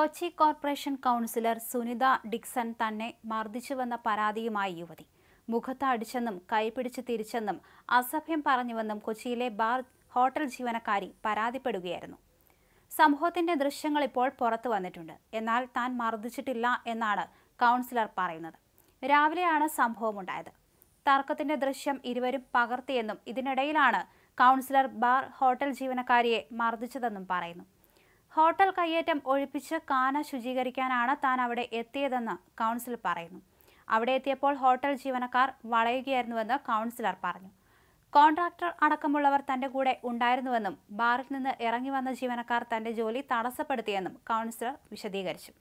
Kochi corporation councillor Sunitha Dixon തന്നെ മർദ്ദിച്ചുവെന്ന പരാതിയുമായി യുവതി മുഖത്ത് അടിച്ചെന്നും കൈപിടിച്ച് തിരിച്ചെന്നും അസഭ്യം പറഞ്ഞുവെന്നും കൊച്ചിയിലെ ബാർ ഹോട്ടൽ ജീവനക്കാരി പരാതിപ്പെടുകയായിരുന്നു സംഭവത്തിന്റെ ദൃശ്യങ്ങൾ ഇപ്പോൾ പുറത്തു വന്നിട്ടുണ്ട് എന്നാൽ താൻ മർദ്ദിച്ചിട്ടില്ല എന്നാണ് കൗൺസിലർ പറയുന്നത് രാവിലെയാണ് സംഭവമുണ്ടായത് തർക്കത്തിന്റെ ദൃശ്യം ഇരുവരും പകർത്തിയെന്നും ഇതിനിടയിലാണ് കൗൺസിലർ ബാർ ഹോട്ടൽ ജീവനക്കാരിയെ മർദ്ദിച്ചതെന്നും പറയുന്നു ഹോട്ടൽ കയ്യേറ്റം ഒഴിപ്പിച്ച് കാന ശുചീകരിക്കാനാണ് താൻ അവിടെ എത്തിയതെന്ന് കൗൺസിൽ പറയുന്നു അവിടെ എത്തിയപ്പോൾ ഹോട്ടൽ ജീവനക്കാർ വളയുകയായിരുന്നുവെന്ന് കൗൺസിലർ പറഞ്ഞു കോൺട്രാക്ടർ അടക്കമുള്ളവർ തന്റെ കൂടെ ഉണ്ടായിരുന്നുവെന്നും ബാറിൽ നിന്ന് ഇറങ്ങി വന്ന ജീവനക്കാർ തന്റെ ജോലി തടസ്സപ്പെടുത്തിയെന്നും കൗൺസിലർ വിശദീകരിച്ചു